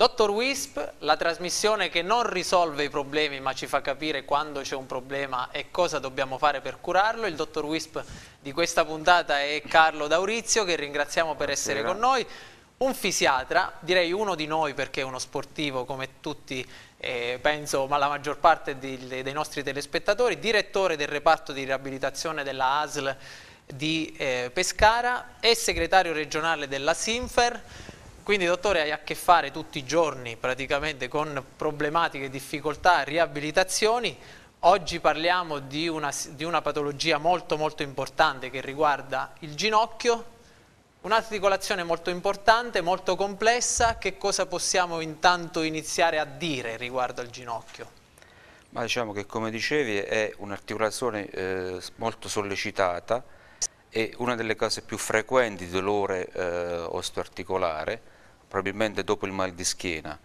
Dottor Wisp, la trasmissione che non risolve i problemi ma ci fa capire quando c'è un problema e cosa dobbiamo fare per curarlo. Il dottor Wisp di questa puntata è Carlo D'Aurizio che ringraziamo per Buonasera. essere con noi. Un fisiatra, direi uno di noi perché è uno sportivo come tutti, eh, penso, ma la maggior parte di, dei nostri telespettatori, direttore del reparto di riabilitazione della ASL di eh, Pescara e segretario regionale della Sinfer. Quindi dottore hai a che fare tutti i giorni praticamente con problematiche, difficoltà, riabilitazioni. Oggi parliamo di una, di una patologia molto molto importante che riguarda il ginocchio, Un'articolazione molto importante, molto complessa, che cosa possiamo intanto iniziare a dire riguardo al ginocchio? Ma diciamo che come dicevi è un'articolazione eh, molto sollecitata, e una delle cause più frequenti di dolore eh, osteoarticolare, probabilmente dopo il mal di schiena.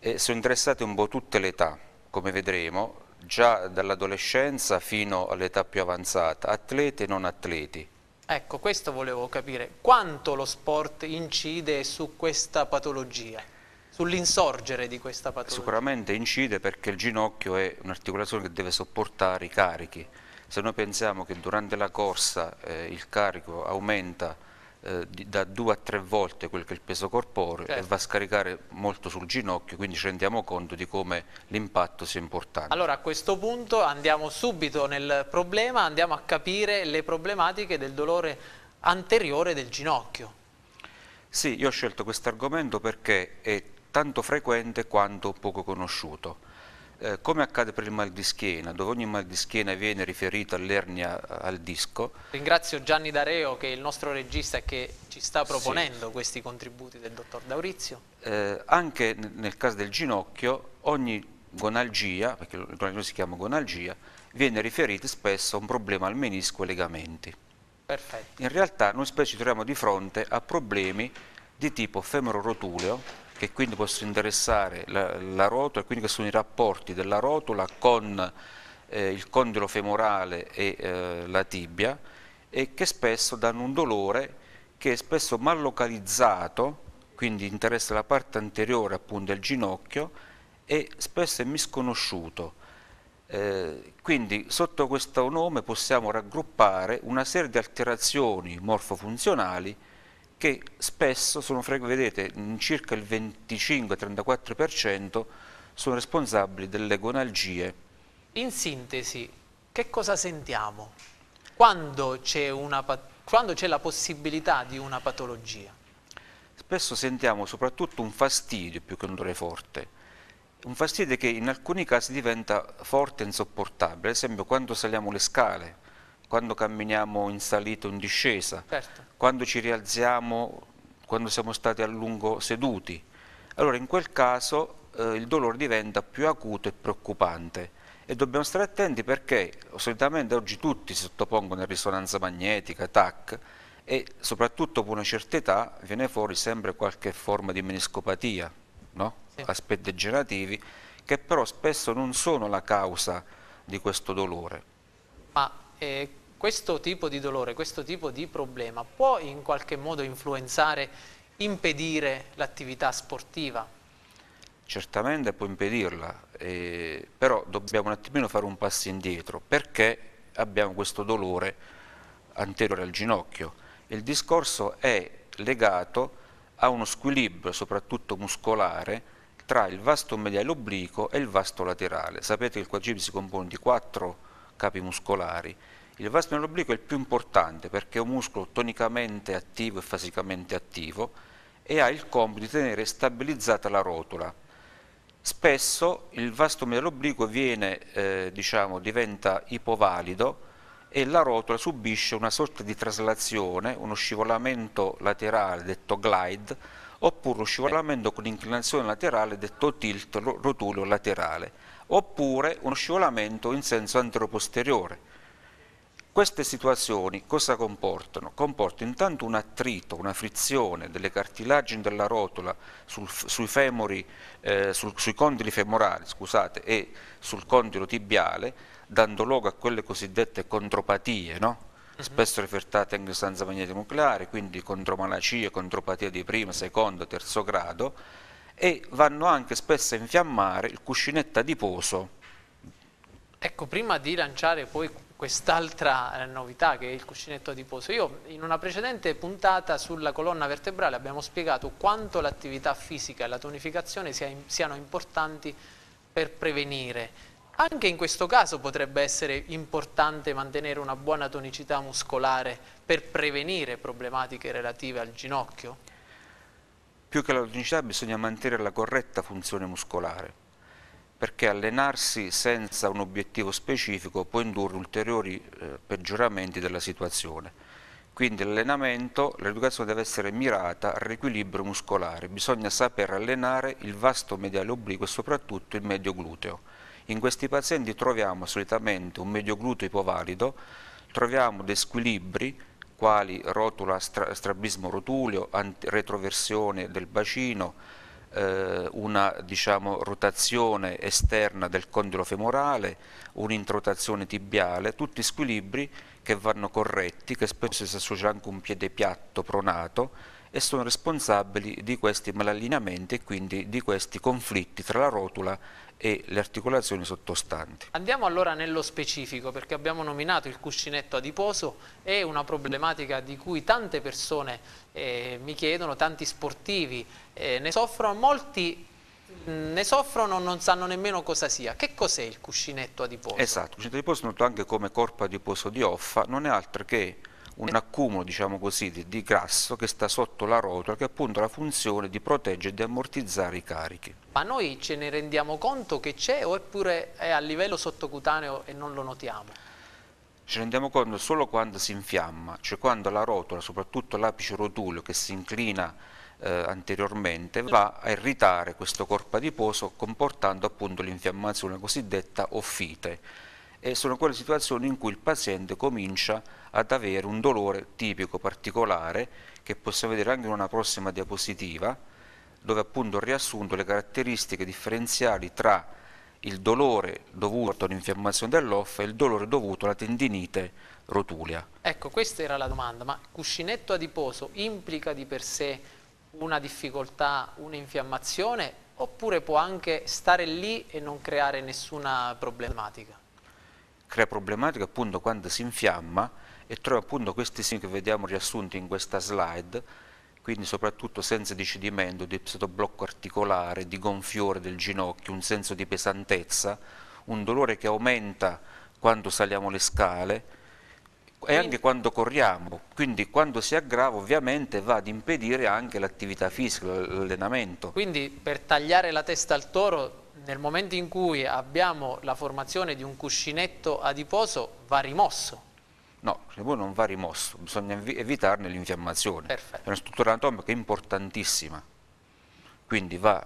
E sono interessate un po' tutte le età, come vedremo, già dall'adolescenza fino all'età più avanzata, atleti e non atleti. Ecco, questo volevo capire. Quanto lo sport incide su questa patologia? Sull'insorgere di questa patologia? Sicuramente incide perché il ginocchio è un'articolazione che deve sopportare i carichi se noi pensiamo che durante la corsa eh, il carico aumenta eh, di, da due a tre volte quel che è il peso corporeo certo. e va a scaricare molto sul ginocchio, quindi ci rendiamo conto di come l'impatto sia importante. Allora a questo punto andiamo subito nel problema, andiamo a capire le problematiche del dolore anteriore del ginocchio. Sì, io ho scelto questo argomento perché è tanto frequente quanto poco conosciuto eh, come accade per il mal di schiena, dove ogni mal di schiena viene riferito all'ernia eh, al disco. Ringrazio Gianni D'Areo che è il nostro regista e che ci sta proponendo sì. questi contributi del dottor D'Aurizio. Eh, anche nel caso del ginocchio, ogni gonalgia, perché il gonalgia si chiama gonalgia, viene riferito spesso a un problema al menisco e legamenti. Perfetto. In realtà noi spesso ci troviamo di fronte a problemi di tipo femororotuleo, che quindi possono interessare la, la rotola, quindi che sono i rapporti della rotola con eh, il condilo femorale e eh, la tibia e che spesso danno un dolore che è spesso mal localizzato, quindi interessa la parte anteriore appunto del ginocchio e spesso è misconosciuto. Eh, quindi sotto questo nome possiamo raggruppare una serie di alterazioni morfofunzionali che spesso sono, vedete, in circa il 25-34% sono responsabili delle gonalgie. In sintesi, che cosa sentiamo quando c'è la possibilità di una patologia? Spesso sentiamo soprattutto un fastidio più che un dolore forte, un fastidio che in alcuni casi diventa forte e insopportabile, ad esempio quando saliamo le scale, quando camminiamo in salita o in discesa, certo. quando ci rialziamo, quando siamo stati a lungo seduti. Allora in quel caso eh, il dolore diventa più acuto e preoccupante e dobbiamo stare attenti perché solitamente oggi tutti si sottopongono a risonanza magnetica, TAC, e soprattutto con una certa età viene fuori sempre qualche forma di meniscopatia, no? sì. aspetti degenerativi, che però spesso non sono la causa di questo dolore. Ma eh, questo tipo di dolore, questo tipo di problema può in qualche modo influenzare, impedire l'attività sportiva? Certamente può impedirla, eh, però dobbiamo un attimino fare un passo indietro perché abbiamo questo dolore anteriore al ginocchio. Il discorso è legato a uno squilibrio, soprattutto muscolare, tra il vasto mediale obliquo e il vasto laterale. Sapete che il quadricipite si compone di quattro capi muscolari il vasto obliquo è il più importante perché è un muscolo tonicamente attivo e fasicamente attivo e ha il compito di tenere stabilizzata la rotola. Spesso il vasto obliquo viene, eh, diciamo, diventa ipovalido e la rotola subisce una sorta di traslazione, uno scivolamento laterale detto glide, oppure uno scivolamento con inclinazione laterale detto tilt rotuleo laterale, oppure uno scivolamento in senso anteroposteriore. Queste situazioni cosa comportano? Comportano intanto un attrito, una frizione delle cartilagini della rotola sul, sui, femori, eh, sul, sui condili femorali scusate, e sul condilo tibiale, dando luogo a quelle cosiddette contropatie, no? Mhm. spesso rifertate anche in senza magnete nucleare, quindi contromalacie, contropatie di primo, secondo, terzo grado, e vanno anche spesso a infiammare il cuscinetto adiposo. Ecco, prima di lanciare poi quest'altra eh, novità che è il cuscinetto adiposo. Io in una precedente puntata sulla colonna vertebrale abbiamo spiegato quanto l'attività fisica e la tonificazione sia, siano importanti per prevenire. Anche in questo caso potrebbe essere importante mantenere una buona tonicità muscolare per prevenire problematiche relative al ginocchio? Più che la tonicità bisogna mantenere la corretta funzione muscolare perché allenarsi senza un obiettivo specifico può indurre ulteriori eh, peggioramenti della situazione. Quindi l'allenamento, l'educazione deve essere mirata al riequilibrio muscolare, bisogna saper allenare il vasto mediale obliquo e soprattutto il medio gluteo. In questi pazienti troviamo solitamente un medio gluteo ipovalido, troviamo dei squilibri quali rotula, stra, strabismo rotuleo, retroversione del bacino, eh, una diciamo, rotazione esterna del condilo femorale, un'introtazione tibiale, tutti squilibri che vanno corretti, che spesso si associa anche a un piede piatto pronato, e sono responsabili di questi malallineamenti e quindi di questi conflitti tra la rotula e le articolazioni sottostanti. Andiamo allora nello specifico perché abbiamo nominato il cuscinetto adiposo, è una problematica di cui tante persone eh, mi chiedono, tanti sportivi eh, ne soffrono, molti ne soffrono non sanno nemmeno cosa sia. Che cos'è il cuscinetto adiposo? Esatto, il cuscinetto adiposo è noto anche come corpo adiposo di offa, non è altro che un accumulo diciamo così, di, di grasso che sta sotto la rotola che ha appunto la funzione di proteggere e di ammortizzare i carichi. Ma noi ce ne rendiamo conto che c'è oppure è a livello sottocutaneo e non lo notiamo? ci rendiamo conto solo quando si infiamma, cioè quando la rotola, soprattutto l'apice rotulio che si inclina eh, anteriormente, va a irritare questo corpo adiposo comportando appunto l'infiammazione cosiddetta offite e sono quelle situazioni in cui il paziente comincia ad avere un dolore tipico particolare che possiamo vedere anche in una prossima diapositiva dove appunto ho riassunto le caratteristiche differenziali tra il dolore dovuto all'infiammazione dell'off e il dolore dovuto alla tendinite rotulia. Ecco, questa era la domanda, ma cuscinetto adiposo implica di per sé una difficoltà, un'infiammazione oppure può anche stare lì e non creare nessuna problematica? crea problematiche appunto quando si infiamma e trova appunto questi sintomi che vediamo riassunti in questa slide, quindi soprattutto senso di cedimento, di pseudoblocco articolare, di gonfiore del ginocchio, un senso di pesantezza, un dolore che aumenta quando saliamo le scale e anche quando corriamo, quindi quando si aggrava ovviamente va ad impedire anche l'attività fisica, l'allenamento. Quindi per tagliare la testa al toro nel momento in cui abbiamo la formazione di un cuscinetto adiposo va rimosso. No, non va rimosso, bisogna evitarne l'infiammazione. Perfetto. È una struttura anatomica importantissima. Quindi va,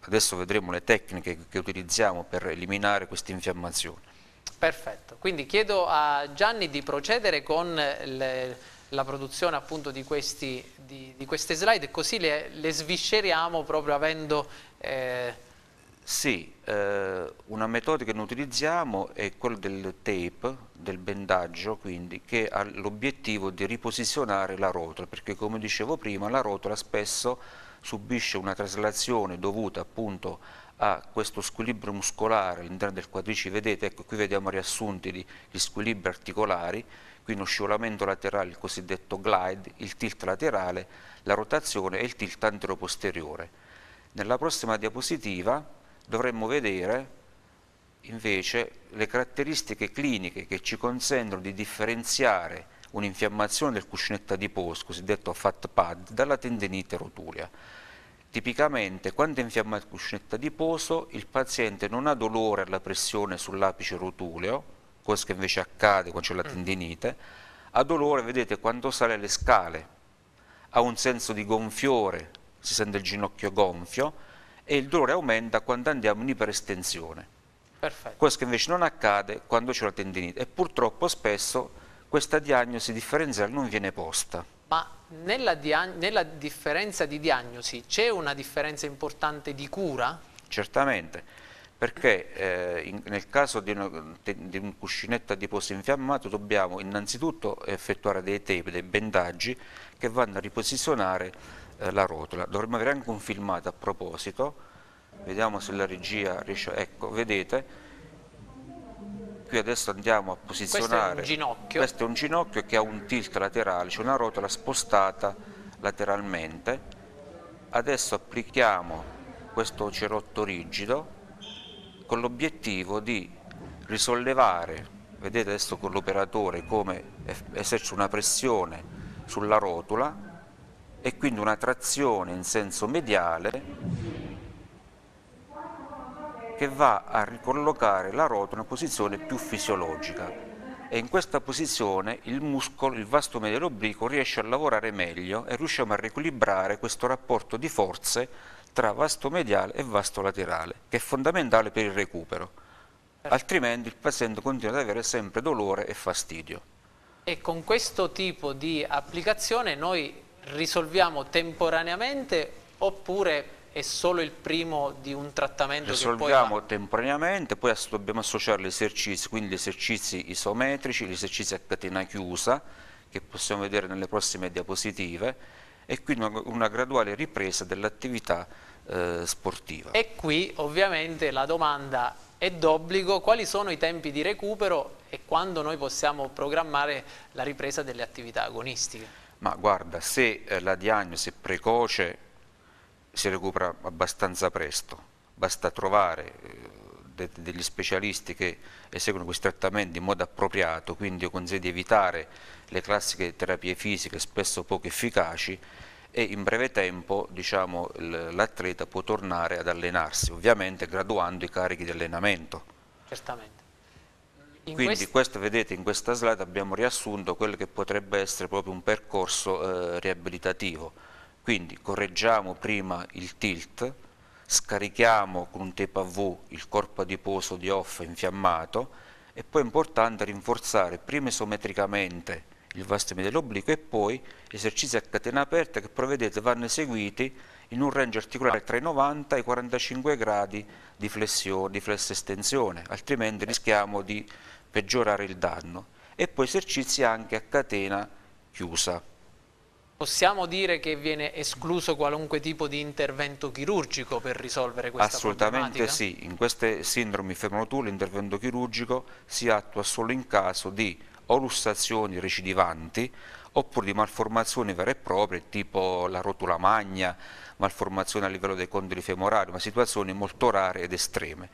adesso vedremo le tecniche che utilizziamo per eliminare questa infiammazione. Perfetto, quindi chiedo a Gianni di procedere con le, la produzione appunto di, questi, di, di queste slide, così le, le svisceriamo proprio avendo... Eh, sì, eh, una metodica che noi utilizziamo è quella del tape, del bendaggio, quindi che ha l'obiettivo di riposizionare la rotola, perché come dicevo prima la rotola spesso subisce una traslazione dovuta appunto a questo squilibrio muscolare all'interno del quadrice, vedete, ecco qui vediamo riassunti gli squilibri articolari, quindi lo scivolamento laterale, il cosiddetto glide, il tilt laterale, la rotazione e il tilt antero-posteriore. Nella prossima diapositiva dovremmo vedere invece le caratteristiche cliniche che ci consentono di differenziare un'infiammazione del cuscinetto adiposo, cosiddetto fat pad, dalla tendinite roturia. Tipicamente quando è infiammato il cuscinetto adiposo il paziente non ha dolore alla pressione sull'apice rotuleo, cosa che invece accade quando c'è la mm. tendinite, ha dolore, vedete, quando sale le scale, ha un senso di gonfiore, si sente il ginocchio gonfio, e il dolore aumenta quando andiamo in iperestensione. Perfetto. Questo invece non accade quando c'è la tendinite e purtroppo spesso questa diagnosi differenziale non viene posta. Ma nella, nella differenza di diagnosi c'è una differenza importante di cura? Certamente, perché eh, in, nel caso di, una, di un cuscinetto adiposo infiammato dobbiamo innanzitutto effettuare dei tape, dei bendaggi che vanno a riposizionare eh, la rotola. Dovremmo avere anche un filmato a proposito, vediamo se la regia riesce, ecco, vedete, qui adesso andiamo a posizionare, questo è, questo è un ginocchio, che ha un tilt laterale, cioè una rotola spostata lateralmente, adesso applichiamo questo cerotto rigido con l'obiettivo di risollevare, vedete adesso con l'operatore come esercita una pressione sulla rotola e quindi una trazione in senso mediale che va a ricollocare la rota in una posizione più fisiologica e in questa posizione il muscolo, il vasto medio obliquo riesce a lavorare meglio e riusciamo a riequilibrare questo rapporto di forze tra vasto mediale e vasto laterale che è fondamentale per il recupero altrimenti il paziente continua ad avere sempre dolore e fastidio e con questo tipo di applicazione noi risolviamo temporaneamente oppure è solo il primo di un trattamento risolviamo poi va... temporaneamente poi dobbiamo associare gli esercizi quindi gli esercizi isometrici gli esercizi a catena chiusa che possiamo vedere nelle prossime diapositive e quindi una, una graduale ripresa dell'attività eh, sportiva e qui ovviamente la domanda è d'obbligo quali sono i tempi di recupero e quando noi possiamo programmare la ripresa delle attività agonistiche ma guarda, se eh, la diagnosi è precoce si recupera abbastanza presto, basta trovare eh, de degli specialisti che eseguono questi trattamenti in modo appropriato, quindi io consiglio di evitare le classiche terapie fisiche spesso poco efficaci e in breve tempo diciamo, l'atleta può tornare ad allenarsi, ovviamente graduando i carichi di allenamento. Certamente. Quindi quest questo vedete in questa slide abbiamo riassunto quello che potrebbe essere proprio un percorso eh, riabilitativo. Quindi correggiamo prima il tilt, scarichiamo con un TPV il corpo adiposo di off infiammato e poi è importante rinforzare prima isometricamente il vasto medio obliquo e poi esercizi a catena aperta che provvedete vanno eseguiti in un range articolare tra i 90 e i 45 gradi di flessione, di flessa estensione, altrimenti rischiamo di peggiorare il danno e poi esercizi anche a catena chiusa. Possiamo dire che viene escluso qualunque tipo di intervento chirurgico per risolvere questa Assolutamente sì, in queste sindromi femorotule l'intervento chirurgico si attua solo in caso di o lussazioni recidivanti oppure di malformazioni vere e proprie tipo la rotula magna, malformazioni a livello dei condili femorali, ma situazioni molto rare ed estreme.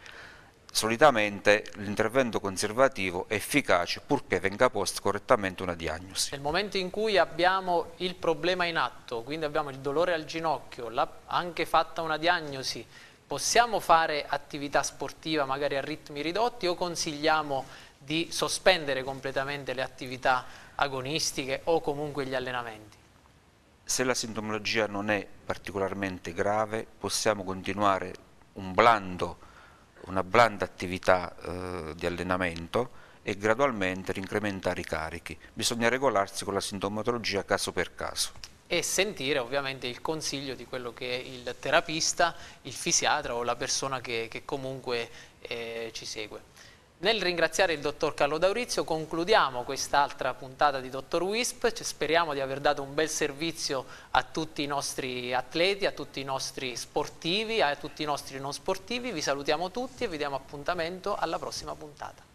Solitamente l'intervento conservativo è efficace purché venga posta correttamente una diagnosi. Nel momento in cui abbiamo il problema in atto, quindi abbiamo il dolore al ginocchio, anche fatta una diagnosi, possiamo fare attività sportiva magari a ritmi ridotti o consigliamo di sospendere completamente le attività agonistiche o comunque gli allenamenti? Se la sintomologia non è particolarmente grave possiamo continuare un blando una blanda attività eh, di allenamento e gradualmente rincrementare i carichi. Bisogna regolarsi con la sintomatologia caso per caso. E sentire ovviamente il consiglio di quello che è il terapista, il fisiatra o la persona che, che comunque eh, ci segue. Nel ringraziare il dottor Carlo D'Aurizio concludiamo quest'altra puntata di Dottor Wisp, cioè speriamo di aver dato un bel servizio a tutti i nostri atleti, a tutti i nostri sportivi, a tutti i nostri non sportivi, vi salutiamo tutti e vi diamo appuntamento alla prossima puntata.